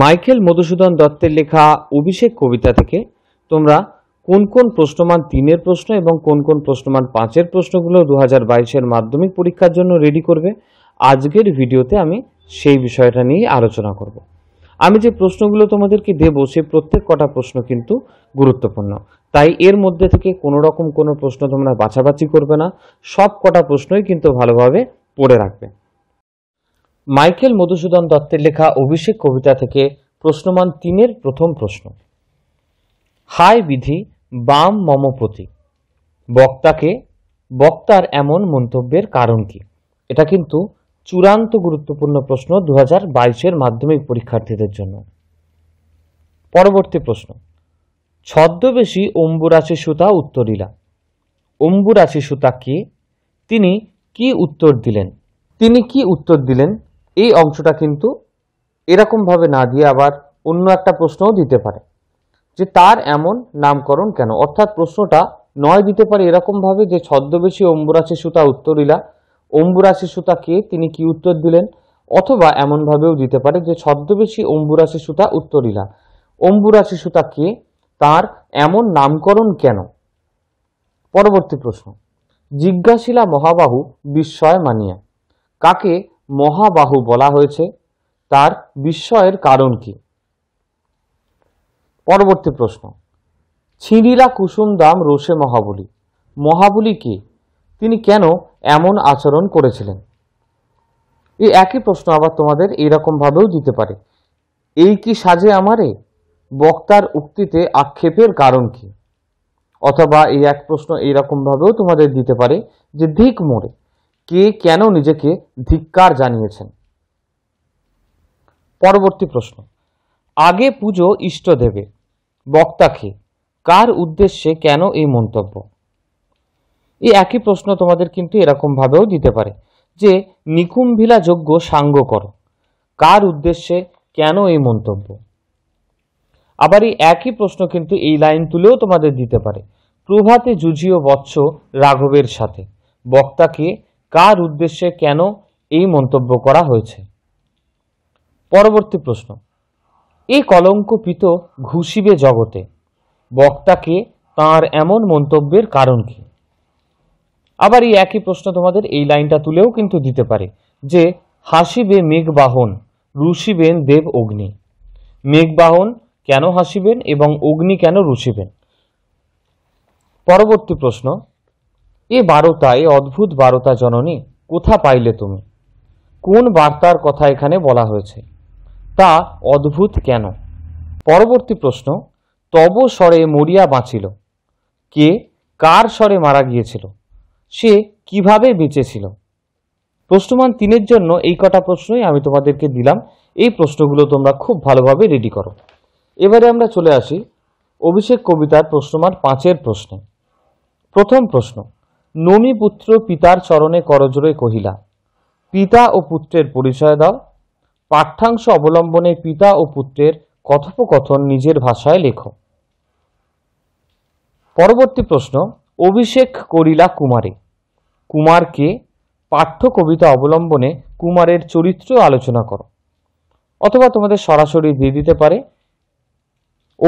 Michael Madhusudan দত্তের লেখা অভিষেক কবিতা থেকে তোমরা কোন কোন প্রশ্নমান তিনের প্রশ্ন এবং কোন কোন প্রশ্নমান পাঁচের প্রশ্নগুলো দু হাজার বাইশের মাধ্যমিক পরীক্ষার জন্য রেডি করবে আজকের ভিডিওতে আমি সেই বিষয়টা নিয়ে আলোচনা করব। আমি যে প্রশ্নগুলো তোমাদেরকে দেব সে প্রত্যেক কটা প্রশ্ন কিন্তু গুরুত্বপূর্ণ তাই এর মধ্যে থেকে কোনো রকম কোনো প্রশ্ন তোমরা বাছাবাছি করবে না সব কটা প্রশ্নই কিন্তু ভালোভাবে পড়ে রাখবে মাইকেল মধুসূদন দত্তের লেখা অভিষেক কবিতা থেকে প্রশ্নমান তিনের প্রথম প্রশ্ন হায় বিধি বাম মম বক্তাকে বক্তার এমন মন্তব্যের কারণ কি এটা কিন্তু চূড়ান্ত গুরুত্বপূর্ণ প্রশ্ন দু হাজার বাইশের মাধ্যমিক পরীক্ষার্থীদের জন্য পরবর্তী প্রশ্ন ছদ্মবেশী অম্বুরাশি সুতা উত্তরিলা অম্বুরাশি সুতা কে তিনি কি উত্তর দিলেন তিনি কি উত্তর দিলেন এই অংশটা কিন্তু এরকমভাবে না দিয়ে আবার অন্য একটা প্রশ্নও দিতে পারে যে তার এমন নামকরণ কেন অর্থাৎ প্রশ্নটা নয় দিতে পারে এরকমভাবে যে ছদ্মবেশী অম্বুরাশি সুতা উত্তরিলা অম্বুরাশি সুতা কে তিনি কি উত্তর দিলেন অথবা এমনভাবেও দিতে পারে যে ছদ্মবেশী অম্বুরাশি সুতা উত্তরিলা অম্বুরাশি সুতা কে তার এমন নামকরণ কেন পরবর্তী প্রশ্ন জিজ্ঞাসিলা মহাবাহু বিস্ময় মানিয়া কাকে মহাবাহু বলা হয়েছে তার বিস্ময়ের কারণ কি পরবর্তী প্রশ্ন ছিঁড়িলা কুসুম দাম রোষে মহাবলী মহাবলী কে তিনি কেন এমন আচরণ করেছিলেন এই একই প্রশ্ন আবার তোমাদের এইরকমভাবেও দিতে পারে এই কি সাজে আমারে বক্তার উক্তিতে আক্ষেপের কারণ কি অথবা এই এক প্রশ্ন এইরকমভাবেও তোমাদের দিতে পারে যে ধিক মোড়ে কে কেন নিজেকে ধিক্কার জানিয়েছেন পরবর্তী প্রশ্ন আগে পুজো দেবে বক্তাকে কার উদ্দেশ্যে কেন এই মন্তব্য এই একই প্রশ্ন তোমাদের কিন্তু এরকমভাবেও দিতে পারে যে নিকুম্ভিলা যজ্ঞ সাঙ্গ কর কার উদ্দেশ্যে কেন এই মন্তব্য আবার এই একই প্রশ্ন কিন্তু এই লাইন তুলেও তোমাদের দিতে পারে প্রভাতে যুজিও বৎস রাঘবের সাথে বক্তাকে কার উদ্দেশ্যে কেন এই মন্তব্য করা হয়েছে পরবর্তী প্রশ্ন এই কলঙ্কপিত ঘুষিবে জগতে বক্তাকে তার এমন মন্তব্যের কারণ কি আবার এই একই প্রশ্ন তোমাদের এই লাইনটা তুলেও কিন্তু দিতে পারে যে হাসিবে মেঘবাহন রুষিবেন দেব অগ্নি মেঘবাহন কেন হাসিবেন এবং অগ্নি কেন রুষিবেন পরবর্তী প্রশ্ন এ বারতায় অদ্ভুত বারতা জননী কোথা পাইলে তুমি কোন বার্তার কথা এখানে বলা হয়েছে তা অদ্ভুত কেন পরবর্তী প্রশ্ন তব স্বরে মরিয়া বাঁচিল কে কার স্বরে মারা গিয়েছিল সে কিভাবে বেঁচেছিল প্রশ্নমান তিনের জন্য এই কটা প্রশ্নই আমি তোমাদেরকে দিলাম এই প্রশ্নগুলো তোমরা খুব ভালোভাবে রেডি করো এবারে আমরা চলে আসি অভিষেক কবিতার প্রশ্নমান পাঁচের প্রশ্নে প্রথম প্রশ্ন নমি পুত্র পিতার চরণে করজরে কহিলা পিতা ও পুত্রের পরিচয় দাও পাঠ্যাংশ অবলম্বনে পিতা ও পুত্রের কথোপকথন নিজের ভাষায় লেখো পরবর্তী প্রশ্ন অভিষেক করিলা কুমারে কুমারকে পাঠ্য কবিতা অবলম্বনে কুমারের চরিত্র আলোচনা করো অথবা তোমাদের সরাসরি দিয়ে দিতে পারে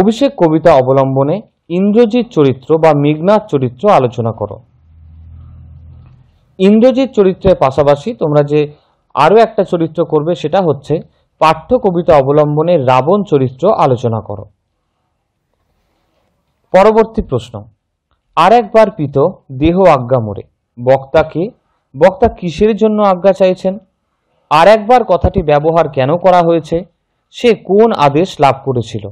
অভিষেক কবিতা অবলম্বনে ইন্দ্রজিৎ চরিত্র বা মেঘনাথ চরিত্র আলোচনা করো ইন্দ্রজিৎ চরিত্রের পাশাপাশি তোমরা যে আরও একটা চরিত্র করবে সেটা হচ্ছে পাঠ্য কবিতা অবলম্বনে রাবণ চরিত্র আলোচনা করো পরবর্তী প্রশ্ন আর একবার পিত দেহ আজ্ঞা মোড়ে বক্তাকে বক্তা কিসের জন্য আজ্ঞা চাইছেন আর একবার কথাটি ব্যবহার কেন করা হয়েছে সে কোন আদেশ লাভ করেছিল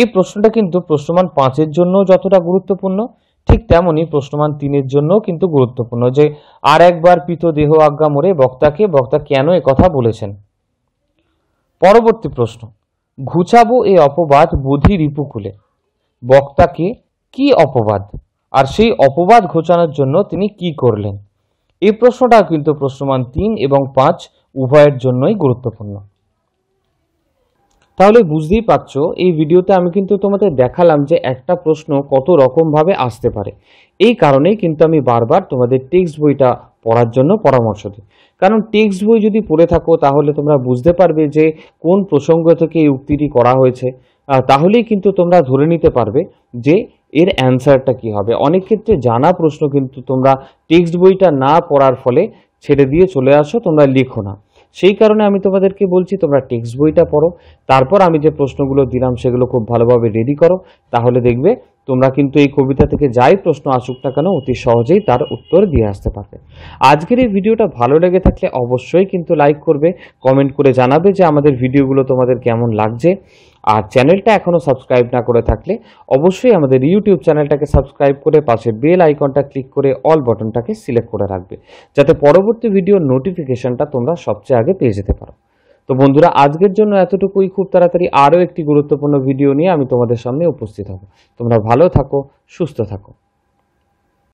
এই প্রশ্নটা কিন্তু প্রশ্নমান পাঁচের জন্য যতটা গুরুত্বপূর্ণ ঠিক তেমনই প্রশ্নমান তিনের জন্য কিন্তু গুরুত্বপূর্ণ যে আর একবার পিত দেহ আজ্ঞা মোড়ে বক্তাকে বক্তা কেন কথা বলেছেন পরবর্তী প্রশ্ন ঘুচাবো এ অপবাদ বুধি রিপুকুলে বক্তাকে কি অপবাদ আর সেই অপবাদ ঘোচানোর জন্য তিনি কি করলেন এই প্রশ্নটা কিন্তু প্রশ্নমান তিন এবং পাঁচ উভয়ের জন্যই গুরুত্বপূর্ণ তাহলে বুঝতেই পারছো এই ভিডিওতে আমি কিন্তু তোমাদের দেখালাম যে একটা প্রশ্ন কত রকমভাবে আসতে পারে এই কারণেই কিন্তু আমি বারবার তোমাদের টেক্সট বইটা পড়ার জন্য পরামর্শ দিই কারণ টেক্সট বই যদি পড়ে থাকো তাহলে তোমরা বুঝতে পারবে যে কোন প্রসঙ্গ থেকে এই উক্তিটি করা হয়েছে তাহলেই কিন্তু তোমরা ধরে নিতে পারবে যে এর অ্যান্সারটা কি হবে অনেক ক্ষেত্রে জানা প্রশ্ন কিন্তু তোমরা টেক্সট বইটা না পড়ার ফলে ছেড়ে দিয়ে চলে আসো তোমরা লিখো না সেই কারণে আমি তোমাদেরকে বলছি তোমরা টেক্সট বইটা পড়ো তারপর আমি যে প্রশ্নগুলো দিলাম সেগুলো খুব ভালোভাবে রেডি করো তাহলে দেখবে তোমরা কিন্তু এই কবিতা থেকে যাই প্রশ্ন আসুক না কেন অতি সহজেই তার উত্তর দিয়ে আসতে পারবে আজকের এই ভিডিওটা ভালো লেগে থাকলে অবশ্যই কিন্তু লাইক করবে কমেন্ট করে জানাবে যে আমাদের ভিডিওগুলো তোমাদের কেমন লাগছে আর চ্যানেলটা এখনও সাবস্ক্রাইব না করে থাকলে অবশ্যই আমাদের ইউটিউব চ্যানেলটাকে সাবস্ক্রাইব করে পাশে বেল আইকনটা ক্লিক করে অল বটনটাকে সিলেক্ট করে রাখবে যাতে পরবর্তী ভিডিও নোটিফিকেশনটা তোমরা সবচেয়ে আগে পেয়ে যেতে পারো তো বন্ধুরা আজকের জন্য এতটুকুই খুব তাড়াতাড়ি আরও একটি গুরুত্বপূর্ণ ভিডিও নিয়ে আমি তোমাদের সামনে উপস্থিত হব তোমরা ভালো থাকো সুস্থ থাকো